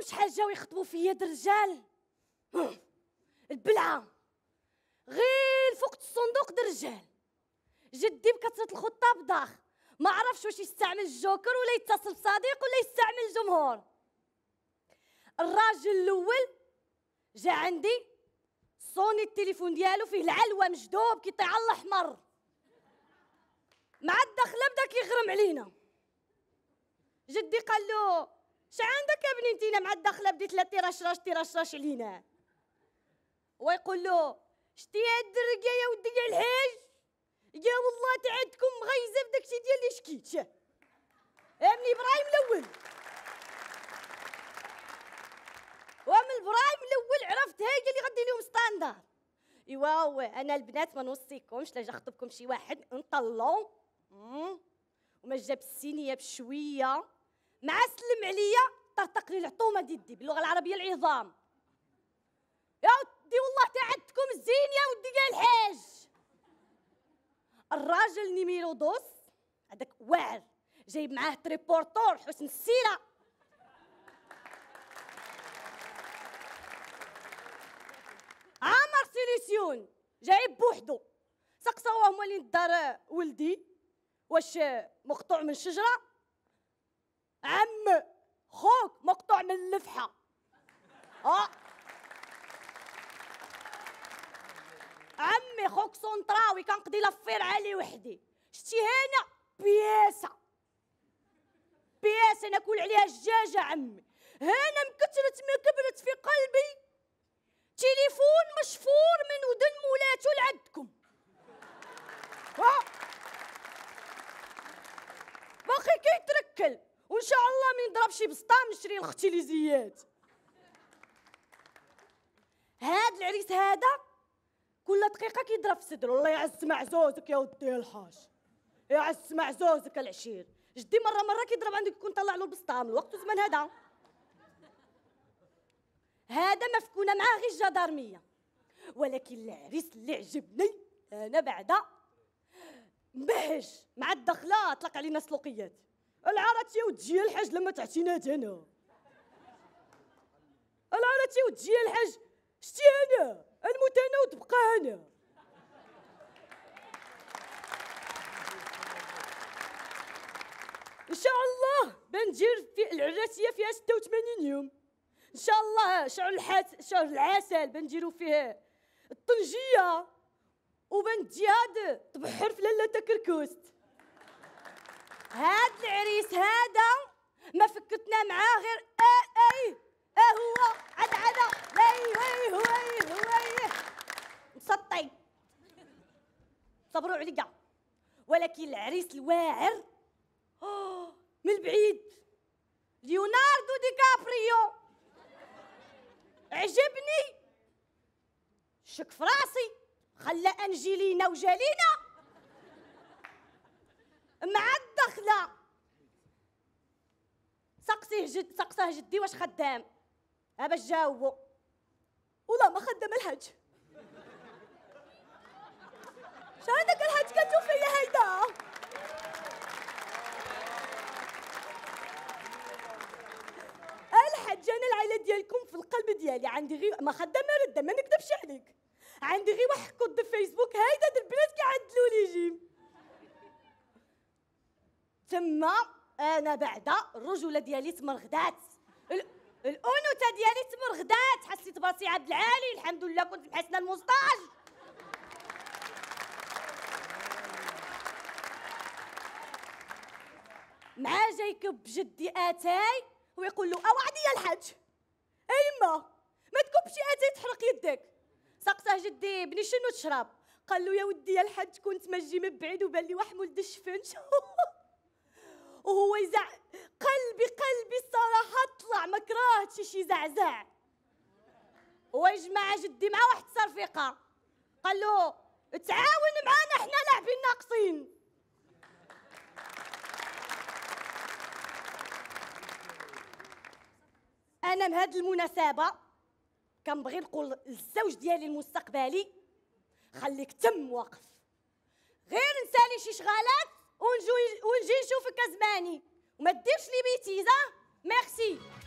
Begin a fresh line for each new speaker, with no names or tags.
عندهم شحال جاو يخطبوا فيا يد الرجال البلعه غير فوق الصندوق د الرجال جدي بكثره الخطاب ضاخ ما عرفش واش يستعمل الجوكر ولا يتصل بصديق ولا يستعمل الجمهور الراجل الاول جا عندي صوني التليفون ديالو فيه العلوه مجدوب كيطيع الله الاحمر مع الدخله بدا كيغرم علينا جدي قال له ش عندك يا بنتي مع الدخله بديت لا تيرشرش تيرشرش لهنا ويقول له شتي هاد الدرك يا ودي يا الحاج يا والله تعدكم مغيزه بداكشي ديال اللي شكيت شا من ابراهيم الاول ومن ابراهيم الاول عرفت هاي اللي غدي لهم ستاندار ايوا انا البنات ما نوصيكمش لا خطبكم شي واحد نطلعوا وما جاب السينيه بشويه مع سلم عليا طرطق لي العطومه ديال الدي باللغه العربيه العظام يا ودي والله تعدكم الزين يا ودي يا الحاج الراجل نيميرو دوس هذاك واعر جايب معاه تريبورتور حسن السيره عامر سيليسيون جايب بوحدو سقسوه مالين دار ولدي واش مقطوع من شجره عم خوك مقطوع من اللفحه اه عمي خوك سونطراوي كنقضي لافير عليه وحدي شتي هنا بياسه بياسه ناكل عليها الجاجة عمي هنا مكثرت ما كبرت في قلبي تليفون مشفور من ودن مولاتو لعدكم آه. باقي كيتركل وان شاء الله من نضرب شي بسطام نشري لاختي لي زيات هاد العريس هذا كل دقيقه كيضرب في صدره الله يعز معزوزك يا ودي الحاج يعز معزوزك العشير جدي مره مره كيضرب عندك يكون طلع له البسطام الوقت وزمان هذا هذا مفكونه معاه غير الجدارميه ولكن العريس اللي عجبني انا بعدا مبهج مع الدخله طلق علينا سلوقيات يا ودي الحاج لما تعطينا انا يا ودي الحاج شتي انا نموت انا وتبقى انا ان شاء الله بندير في العراسيه فيها 86 يوم ان شاء الله شهر الحاس شهر العسل بنديرو فيه الطنجيه وبنديها تبحر في لاله كركوست هاد العريس هذا ما فكتنا معاه غير اي اي اه هو عد عد اي وي وي وي مسطي صبروا عليا ولكن العريس الواعر من البعيد ليوناردو دي كابريو عجبني شك في راسي خلى انجيلينا وجالينا مع الدخله سقسيه جد سقساه جدي واش خدام ها باش جاوبو والله ما خدام الحج شنو هذاك الحج كتو فيا هيدا الحج انا العائله ديالكم في القلب ديالي عندي غير ما خدام رد ما نكذبش عليك عندي غير واحد كود فيسبوك هيدا البنات كيعدلوا لي جيم تما انا بعدا الرجوله ديالي تمرغدات الانوثه ديالي تمرغدات حسيت براسي عبد العالي الحمد لله كنت محسنه المونتاج مع جايكب جدي اتاي ويقول له اوعدي يا الحاج ايما ما تكبش اتاي تحرق يدك سقساه جدي بني شنو تشرب قال له يا ودي يا الحاج كنت مجي من بعيد وبان لي واحد مولد الشفنج وهو يزع قلبي قلبي الصراحة طلع ما كرهتش شي زعزع ويجمع جدي مع واحد صرفيقة قال له تعاون معانا حنا لاعبين ناقصين انا بهذه المناسبه كنبغي نقول للزوج ديالي المستقبلي خليك تم واقف غير نسالي شي شغالات ونجي نشوفك كزماني وما تديرش لي بيتيزا ميرسي